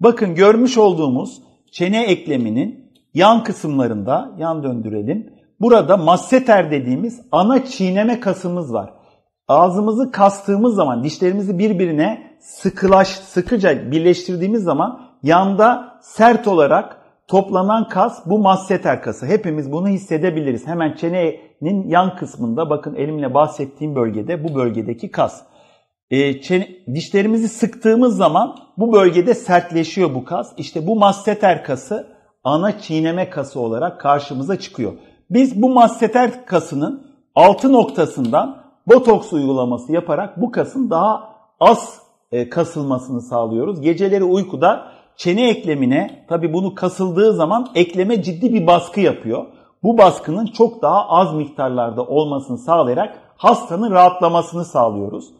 Bakın görmüş olduğumuz çene ekleminin yan kısımlarında, yan döndürelim. Burada masseter dediğimiz ana çiğneme kasımız var. Ağzımızı kastığımız zaman, dişlerimizi birbirine sıkılaş, sıkıca birleştirdiğimiz zaman yanda sert olarak toplanan kas bu masseter kası. Hepimiz bunu hissedebiliriz. Hemen çenenin yan kısmında bakın elimle bahsettiğim bölgede bu bölgedeki kas e, çene, dişlerimizi sıktığımız zaman bu bölgede sertleşiyor bu kas. İşte bu masseter kası ana çiğneme kası olarak karşımıza çıkıyor. Biz bu masseter kasının altı noktasından botoks uygulaması yaparak bu kasın daha az e, kasılmasını sağlıyoruz. Geceleri uykuda çene eklemine tabi bunu kasıldığı zaman ekleme ciddi bir baskı yapıyor. Bu baskının çok daha az miktarlarda olmasını sağlayarak hastanın rahatlamasını sağlıyoruz.